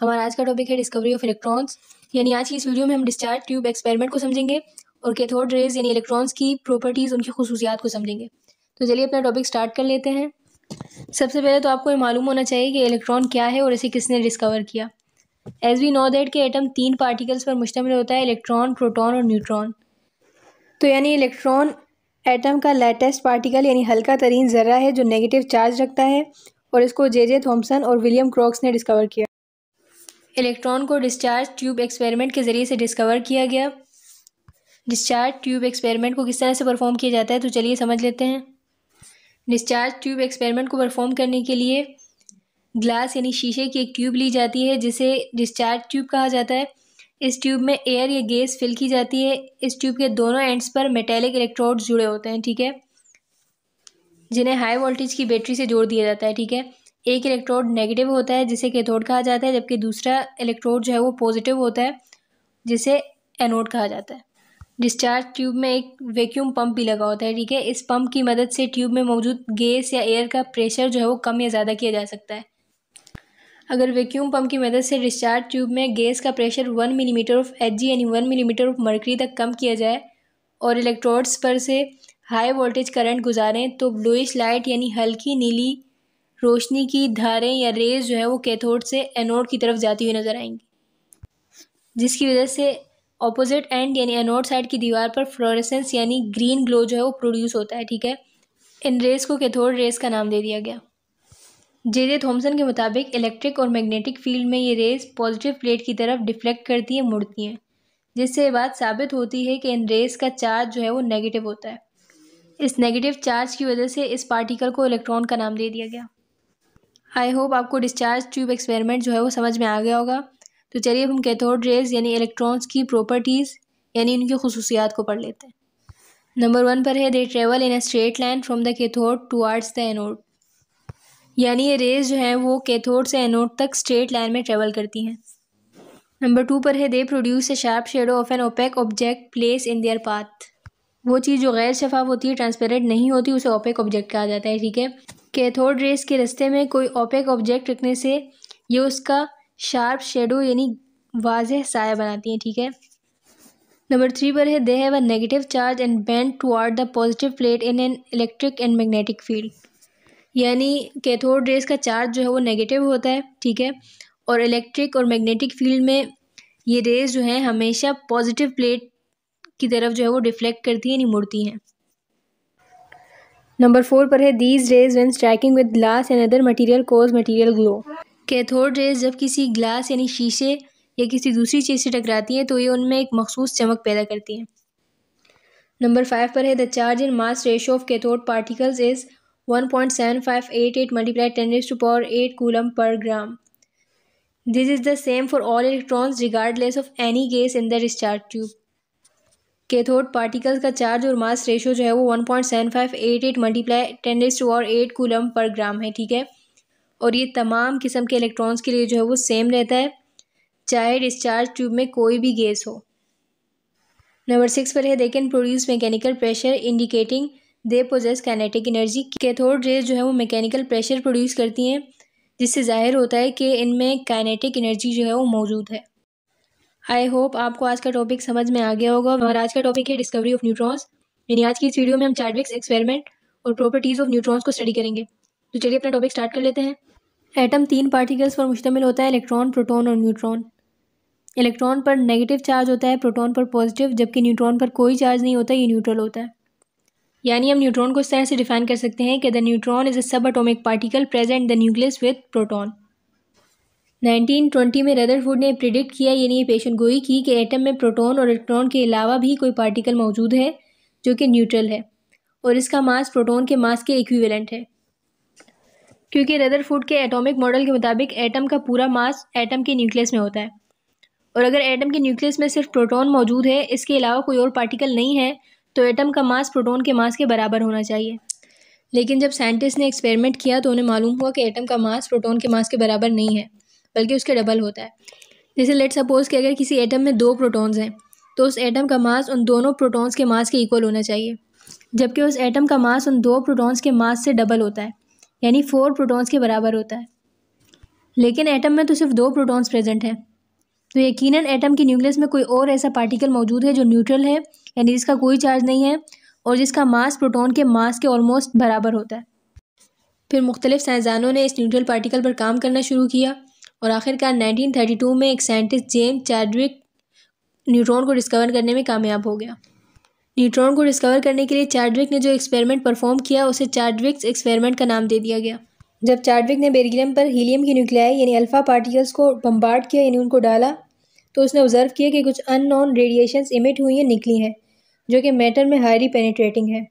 हमारा आज का टॉपिक है डिस्कवरी ऑफ इलेक्ट्रॉन्स यानी आज की इस वीडियो में हम डिस्चार्ज ट्यूब एक्सपेरिमेंट को समझेंगे और कैथोड रेज यानी इलेक्ट्रॉन्स की प्रॉपर्टीज़ उनकी खसूसियात को समझेंगे तो चलिए अपना टॉपिक स्टार्ट कर लेते हैं सबसे पहले तो आपको ये मालूम होना चाहिए कि इलेक्ट्रॉन क्या है और इसे किसने डिस्कवर किया एज वी नो दैट के एटम तीन पार्टिकल्स पर मुश्तमिल होता है इलेक्ट्रॉन प्रोटॉन और न्यूट्रॉन तो यानी इलेक्ट्रॉन एटम का लेटेस्ट पार्टिकल यानी हल्का तरीन ज़र्रा है जो नेगेटिव चार्ज रखता है और इसको जे जे थॉम्सन और विलियम क्रॉक्स ने डिस्कवर किया इलेक्ट्रॉन को डिस्चार्ज ट्यूब एक्सपेरिमेंट के ज़रिए से डिस्कवर किया गया डिस्चार्ज ट्यूब एक्सपेरिमेंट को किस तरह से परफॉर्म किया जाता है तो चलिए समझ लेते हैं डिस्चार्ज ट्यूब एक्सपेरिमेंट को परफॉर्म करने के लिए ग्लास यानी शीशे की एक ट्यूब ली जाती है जिसे डिस्चार्ज ट्यूब कहा जाता है इस ट्यूब में एयर या गैस फिल की जाती है इस ट्यूब के दोनों एंड्स पर मेटेलिक इलेक्ट्रोड्स जुड़े होते हैं ठीक है जिन्हें हाई वोल्टेज की बैटरी से जोड़ दिया जाता है ठीक है एक इलेक्ट्रोड नेगेटिव होता है जिसे कैथोड कहा जाता है जबकि दूसरा इलेक्ट्रोड जो है वो पॉजिटिव होता है जिसे एनोड कहा जाता है डिस्चार्ज ट्यूब में एक वैक्यूम पंप भी लगा होता है ठीक है इस पंप की मदद से ट्यूब में मौजूद गैस या एयर का प्रेशर जो है वो कम या ज़्यादा किया जा सकता है अगर वैक्यूम पंप की मदद से डिस्चार्ज ट्यूब में गैस का pressure one millimetre of H G यानी वन मिलीमीटर ऑफ मरकरी तक कम किया जाए और इलेक्ट्रोड्स पर से हाई वोल्टेज करंट गुजारें तो ब्लूइश लाइट यानी हल्की नीली रोशनी की धारें या रेज जो है वो कैथोड से एनोड की तरफ जाती हुई नज़र आएंगी जिसकी वजह से ऑपोजिट एंड यानी एनोड साइड की दीवार पर फ्लोरेसेंस यानी ग्रीन ग्लो जो है वो प्रोड्यूस होता है ठीक है इन रेस को कैथोड रेस का नाम दे दिया गया जे जे थॉम्सन के मुताबिक इलेक्ट्रिक और मैग्नेटिक फील्ड में ये रेस पॉजिटिव प्लेट की तरफ डिफ्लेक्ट करती है मुड़ती हैं जिससे ये बात साबित होती है कि इन रेस का चार्ज जो है वो नेगेटिव होता है इस नेगेटिव चार्ज की वजह से इस पार्टिकल को इलेक्ट्रॉन का नाम दे दिया गया आई होप आपको डिस्चार्ज ट्यूब एक्सपेरिमेंट जो है वो समझ में आ गया होगा तो चलिए अब हम कैथोड रेज यानी इलेक्ट्रॉन्स की प्रॉपर्टीज़ यानी इनकी खसूसियात को पढ़ लेते हैं नंबर वन पर है they travel in a straight line from the cathode towards the anode यानी ये रेज जो हैं वो कैथोड से एनोड तक स्ट्रेट लाइन में ट्रेवल करती हैं नंबर टू पर है they produce a sharp shadow of an opaque object place in their path वो चीज़ जो गैर शफाफ होती है ट्रांसपेरेंट नहीं होती उसे ओपेक ऑब्जेक्ट कहा जाता है ठीक है कैथोड रेस के रास्ते में कोई ओपेक ऑब्जेक्ट रखने से ये उसका शार्प शेडो यानी वाज साया बनाती हैं ठीक है नंबर थ्री पर है they have a negative charge and bend toward the positive plate in an electric and magnetic field यानी कैथोड रेस का चार्ज जो है वो नेगेटिव होता है ठीक है और इलेक्ट्रिक और मैग्नेटिक फील्ड में ये रेज जो है हमेशा पॉजिटिव प्लेट की तरफ जो है वो रिफ्लेक्ट करती हैं यानी मुड़ती हैं नंबर फोर पर है these rays when striking with glass and other material cause material glow cathode rays जब किसी ग्लास यानी शीशे या किसी दूसरी चीज़ से टकराती हैं तो ये उनमें एक मखसूस चमक पैदा करती हैं नंबर फाइव पर है the charge in mass ratio of cathode particles is one point seven five eight eight multiply ten raise to power eight coulomb per gram this is the same for all electrons regardless of any gas in the discharge tube cathode particles का charge और mass ratio जो है वो one point seven five eight eight multiply ten raise to और eight coulomb per gram है ठीक है और ये तमाम किस्म के इलेक्ट्रॉन्स के लिए जो है वो सेम रहता है चाहे डिस्चार्ज ट्यूब में कोई भी गैस हो नंबर सिक्स पर है they can produce mechanical pressure indicating they possess kinetic energy cathode rays जो है वो मैकेनिकल प्रेशर प्रोड्यूस करती हैं जिससे जाहिर होता है कि इनमें काइनेटिक एनर्जी जो है वो मौजूद है आई होप आपको आज का टॉपिक समझ में आ गया होगा और आज का टॉपिक है डिस्कवरी ऑफ न्यूट्रॉन्स यानी आज की इस वीडियो में हम चार्डविक्स एक्सपेरिमेंट और प्रॉपर्टीज़ ऑफ न्यूट्रॉन्स को स्टडी करेंगे तो चलिए अपना टॉपिक स्टार्ट कर लेते हैं एटम तीन पार्टिकल्स पर मुश्तमिल होता है इलेक्ट्रॉन प्रोटोन और न्यूट्रॉन इलेक्ट्रॉन पर नेगेटिव चार्ज होता है प्रोटोन पर पॉजिटिव जबकि न्यूट्रॉन पर कोई चार्ज नहीं होता ये न्यूट्रल होता है यानी हम न्यूट्रॉन को इस तरह से डिफाइन कर सकते हैं कि the neutron is a sub atomic particle present the nucleus with proton 1920 में रदरफोर्ड ने प्रिडिक्ट किया यानी ये पेशन गोई की कि एटम में प्रोटॉन और इलेक्ट्रॉन के अलावा भी कोई पार्टिकल मौजूद है जो कि न्यूट्रल है और इसका मास प्रोटॉन के मास के इक्विवेलेंट है क्योंकि रदरफोर्ड के एटॉमिक मॉडल के मुताबिक एटम का पूरा मास एटम के न्यूक्लियस में होता है और अगर एटम के न्यूक्लियस में सिर्फ प्रोटोन मौजूद है इसके अलावा कोई और पार्टिकल नहीं है तो एटम का मास प्रोटोन के मास के बराबर होना चाहिए लेकिन जब साइंटिस्ट ने एक्सपेरिमेंट किया तो उन्हें मालूम हुआ कि एटम का मास प्रोटोन के मास के बराबर नहीं है बल्कि उसके डबल होता है जैसे लेट सपोज़ कि अगर किसी एटम में दो प्रोटॉन्स हैं तो उस एटम का मास उन दोनों प्रोटॉन्स के मास के इक्वल होना चाहिए जबकि उस एटम का मास उन दो प्रोटॉन्स के मास से डबल होता है यानी फोर प्रोटॉन्स के बराबर होता है लेकिन एटम में तो सिर्फ दो प्रोटॉन्स प्रेजेंट हैं तो यकीनन एटम की न्यूक्लियस में कोई और ऐसा पार्टिकल मौजूद है जो न्यूट्रल है यानी जिसका कोई चार्ज नहीं है और जिसका मास प्रोटॉन के मास के ऑलमोस्ट बराबर होता है फिर मुख्तलिफ साइंसदानों ने इस न्यूट्रल पार्टिकल पर काम करना शुरू किया और आखिरकार 1932 में एक साइंटिस्ट जेम्स चैडविक न्यूट्रॉन को डिस्कवर करने में कामयाब हो गया न्यूट्रॉन को डिस्कवर करने के लिए चार्डविक ने जो एक्सपेरिमेंट परफॉर्म किया उसे चार्डविक्स एक्सपेरिमेंट का नाम दे दिया गया जब चार्डविक ने बेरिलियम पर हीलियम की न्यूक्लियाई यानी अल्फ़ा पार्टिकल्स को बम्बार्ड किया यानी उनको डाला तो उसने ऑब्जर्व किया कि कुछ अननोन रेडिएशंस इमिट हुई हैं निकली हैं जो कि मैटर में हाईली पेनिट्रेटिंग है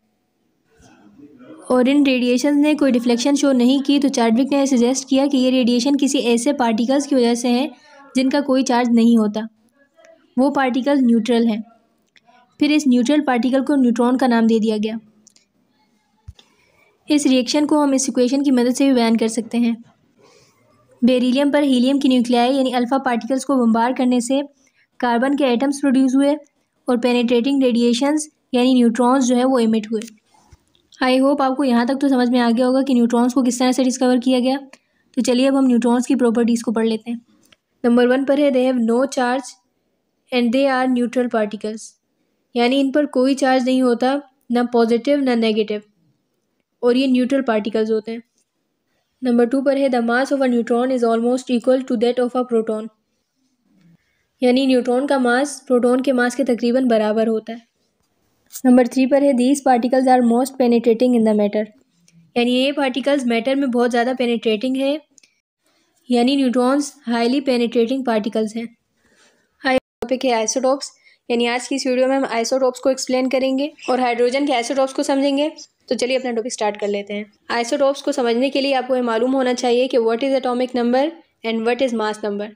और इन रेडिएशन ने कोई रिफ्लेक्शन शो नहीं की तो चार्डविक ने सजेस्ट किया कि ये रेडिएशन किसी ऐसे पार्टिकल्स की वजह से हैं जिनका कोई चार्ज नहीं होता वो पार्टिकल न्यूट्रल हैं फिर इस न्यूट्रल पार्टिकल को न्यूट्रॉन का नाम दे दिया गया इस रिएक्शन को हम इस इक्वेशन की मदद से भी बयान कर सकते हैं बेरीलीम पर हीलियम की न्यूक्लियाई यानी अल्फ़ा पार्टिकल्स को बम्बार करने से कार्बन के एटम्स प्रोड्यूस हुए और पेनेट्रेटिंग रेडिएशंस यानी न्यूट्रॉन्स जो है वो इमिट हुए आई होप आपको यहाँ तक तो समझ में आ गया होगा कि न्यूट्रॉन्स को किस तरह से डिस्कवर किया गया तो चलिए अब हम न्यूट्रॉन्स की प्रॉपर्टीज़ को पढ़ लेते हैं नंबर वन पर है they have no charge and they are neutral particles यानी इन पर कोई चार्ज नहीं होता ना पॉजिटिव ना नेगेटिव और ये न्यूट्रल पार्टिकल्स होते हैं नंबर टू पर है the mass of a neutron is almost equal to that of a proton यानी न्यूट्रॉन का मास प्रोटॉन के मास के तकरीबन बराबर होता है नंबर थ्री पर है these particles are most penetrating in the matter यानी ये पार्टिकल्स मैटर में बहुत ज़्यादा पेनिट्रेटिंग है यानी न्यूट्रॉन्स हाईली पेनिट्रेटिंग पार्टिकल्स हैं हाई टॉपिक है आइसोटॉप्स यानी आज की इस वीडियो में हम आइसोटॉप्स को एक्सप्लेन करेंगे और हाइड्रोजन के आइसोटॉप्स को समझेंगे तो चलिए अपना टॉपिक स्टार्ट कर लेते हैं आइसोटॉप्स को समझने के लिए आपको ये मालूम होना चाहिए कि what is atomic number and what is mass number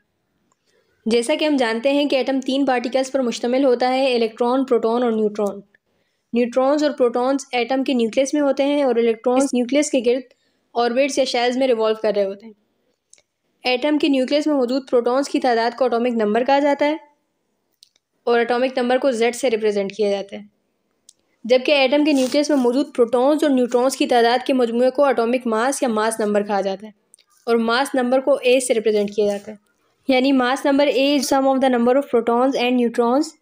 जैसा कि हम जानते हैं कि एटम तीन पार्टिकल्स पर मुश्तमिल होता है इलेक्ट्रॉन प्रोटॉन और न्यूट्रॉन न्यूट्रॉन्स और प्रोटॉन्स एटम के न्यूक्लियस में होते हैं और इलेक्ट्रॉन्स न्यूक्लियस के गिर्द ऑर्बिट्स या शेल्स में रिवॉल्व कर रहे होते हैं एटम के न्यूक्लियस में मौजूद प्रोटॉन्स की तादाद को अटोमिक नंबर कहा जाता है और अटोमिक नंबर को जेड से रिप्रेजेंट किया जाता है जबकि एटम के न्यूक्लियस में मौजूद प्रोटॉन्स और न्यूट्रॉन्स की तादाद के मजमू को अटोमिक मास या मास नंबर कहा जाता है और मास नंबर को ए से रिप्रेजेंट किया जाता है यानी mass number A is sum of the number of protons and neutrons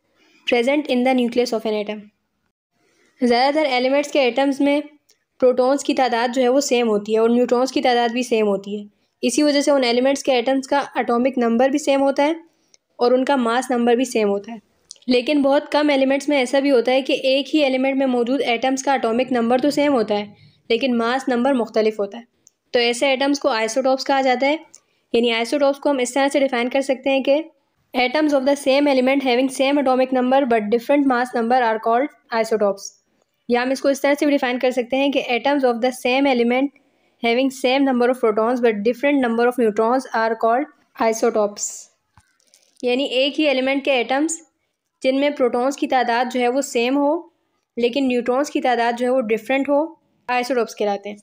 present in the nucleus of an atom ज़्यादातर एलिमेंट्स के एटम्स में प्रोटॉन्स की तादाद जो है वो सेम होती है और न्यूट्रॉन्स की तादाद भी सेम होती है इसी वजह से उन एलिमेंट्स के एटम्स का अटोमिक नंबर भी सेम होता है और उनका मास नंबर भी सेम होता है लेकिन बहुत कम एलिमेंट्स में ऐसा भी होता है कि एक ही एलिमेंट में मौजूद एटम्स का अटोमिक नंबर तो सेम होता है लेकिन मास नंबर मुख्तलिफ होता है तो ऐसे एटम्स को आइसोटॉप्स कहा जाता है यानी आइसोटॉप्स को हम इस तरह से डिफाइन कर सकते हैं कि atoms of the same element having same atomic number but different mass number are called isotopes या हम इसको इस तरह से भी डिफाइन कर सकते हैं कि atoms of the same element having same number of protons but different number of neutrons are called isotopes यानी एक ही एलिमेंट के एटम्स जिनमें प्रोटॉन्स की तादाद जो है वो सेम हो लेकिन न्यूट्रॉन्स की तादाद जो है वो डिफरेंट हो आइसोटॉप्स कहलाते हैं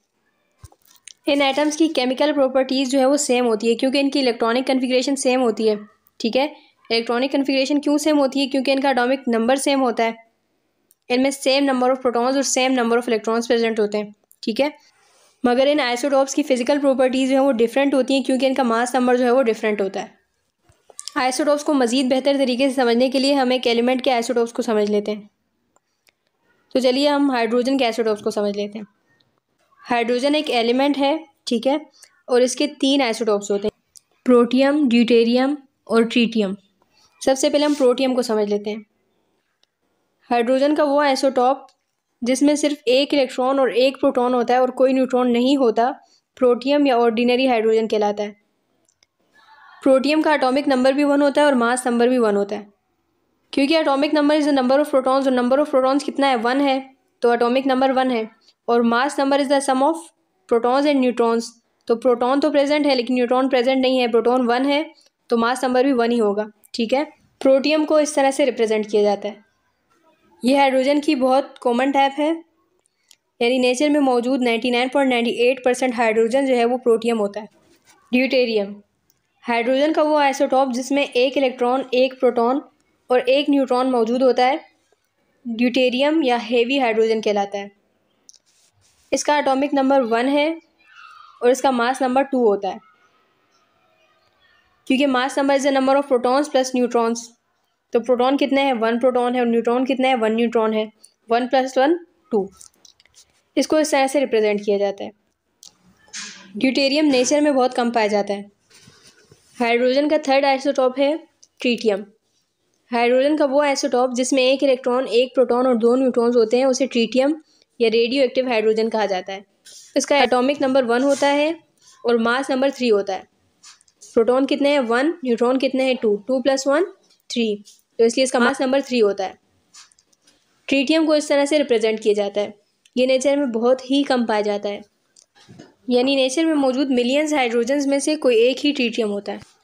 इन एटम्स की केमिकल प्रॉपर्टीज़ जो है वो सेम होती है क्योंकि इनकी इलेक्ट्रॉनिक कन्फिग्रेशन सेम होती है ठीक है इलेक्ट्रॉनिक कन्फिग्रेशन क्यों सेम होती है क्योंकि इनका एटॉमिक नंबर सेम होता है इनमें सेम नंबर ऑफ प्रोटॉन्स और same number of electrons present होते हैं ठीक है मगर इन आइसोटॉप्स की फ़िज़िकल प्रॉपर्टीज़ जो है वो डिफरेंट होती हैं क्योंकि इनका मास नंबर जो है वो डिफरेंट होता है आइसोटॉप्स को मज़ीद बेहतर तरीके से समझने के लिए हम एक एलिमेंट के आइसोटॉप्स को समझ लेते हैं तो चलिए हम हाइड्रोजन के आइसोटॉप्स को समझ लेते हैं हाइड्रोजन एक एलिमेंट है ठीक है और इसके तीन आइसोटॉप्स होते हैं प्रोटियम ड्यूटेरियम और ट्रीटियम सबसे पहले हम प्रोटियम को समझ लेते हैं हाइड्रोजन का वो आइसोटॉप जिसमें सिर्फ एक इलेक्ट्रॉन और एक प्रोटॉन होता है और कोई न्यूट्रॉन नहीं होता प्रोटियम या ऑर्डिनरी हाइड्रोजन कहलाता है प्रोटियम का एटॉमिक नंबर भी वन होता है और मास नंबर भी वन होता है क्योंकि atomic number is the number of protons और नंबर ऑफ प्रोटॉन्स कितना है वन है तो एटॉमिक नंबर वन है और mass number is the sum of protons and neutrons तो प्रोटॉन तो प्रेजेंट है लेकिन न्यूट्रॉन प्रेजेंट नहीं है प्रोटॉन वन है तो मास नंबर भी वन ही होगा ठीक है प्रोटियम को इस तरह से रिप्रेजेंट किया जाता है यह हाइड्रोजन की बहुत कॉमन टाइप है यानी नेचर में मौजूद ninety ninety nine point eight percent hydrogen जो है वो प्रोटियम होता है ड्यूटेरियम हाइड्रोजन का वो आइसोटॉप जिसमें एक इलेक्ट्रॉन एक प्रोटॉन और एक न्यूट्रॉन मौजूद होता है ड्यूटेरियम या हेवी हाइड्रोजन कहलाता है इसका एटॉमिक नंबर वन है और इसका मास नंबर टू होता है क्योंकि mass number is the number of protons plus neutrons तो प्रोटॉन कितने हैं वन प्रोटॉन है और न्यूट्रॉन कितना है वन न्यूट्रॉन है वन प्लस वन टू इसको इस तरह से रिप्रेजेंट किया जाता है ड्यूटेरियम नेचर में बहुत कम पाया जाता है हाइड्रोजन का थर्ड आइसोटॉप है ट्रीटियम हाइड्रोजन का वो आइसोटॉप जिसमें एक इलेक्ट्रॉन एक प्रोटॉन और दो न्यूट्रॉन्स होते हैं उसे ट्रीटियम या रेडियो एक्टिव हाइड्रोजन कहा जाता है इसका एटॉमिक नंबर वन होता है और मास नंबर थ्री होता है प्रोटॉन कितने हैं वन न्यूट्रॉन कितने हैं two two plus one three तो इसलिए इसका मास नंबर थ्री होता है ट्रीटियम को इस तरह से रिप्रेजेंट किया जाता है ये नेचर में बहुत ही कम पाया जाता है यानी नेचर में मौजूद मिलियंस हाइड्रोजन्स में से कोई एक ही ट्रीटियम होता है